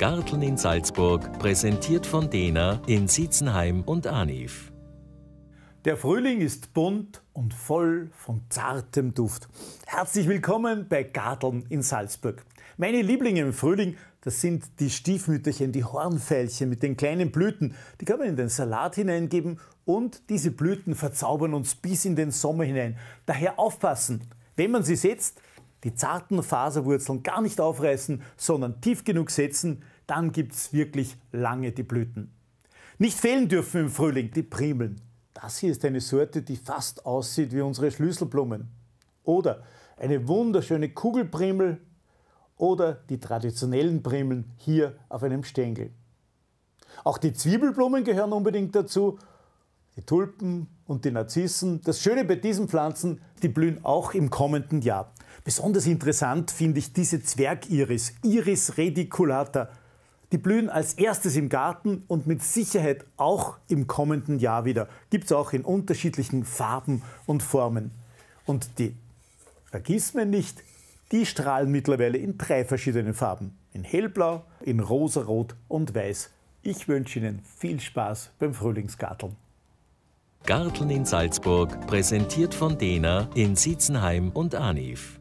Garteln in Salzburg, präsentiert von Dena in Sitzenheim und Anif. Der Frühling ist bunt und voll von zartem Duft. Herzlich willkommen bei Garteln in Salzburg. Meine Lieblinge im Frühling, das sind die Stiefmütterchen, die Hornfeilchen mit den kleinen Blüten. Die kann man in den Salat hineingeben und diese Blüten verzaubern uns bis in den Sommer hinein. Daher aufpassen, wenn man sie setzt, die zarten Faserwurzeln gar nicht aufreißen, sondern tief genug setzen, dann gibt es wirklich lange die Blüten. Nicht fehlen dürfen im Frühling die Primeln. Das hier ist eine Sorte, die fast aussieht wie unsere Schlüsselblumen. Oder eine wunderschöne Kugelprimel oder die traditionellen Primeln hier auf einem Stängel. Auch die Zwiebelblumen gehören unbedingt dazu, die Tulpen und die Narzissen. Das Schöne bei diesen Pflanzen, die blühen auch im kommenden Jahr. Besonders interessant finde ich diese Zwergiris, Iris rediculata. Die blühen als erstes im Garten und mit Sicherheit auch im kommenden Jahr wieder. Gibt es auch in unterschiedlichen Farben und Formen. Und die, vergiss mir nicht, die strahlen mittlerweile in drei verschiedenen Farben. In hellblau, in rosarot und weiß. Ich wünsche Ihnen viel Spaß beim Frühlingsgarteln. Garteln in Salzburg, präsentiert von Dena in Sitzenheim und Anif.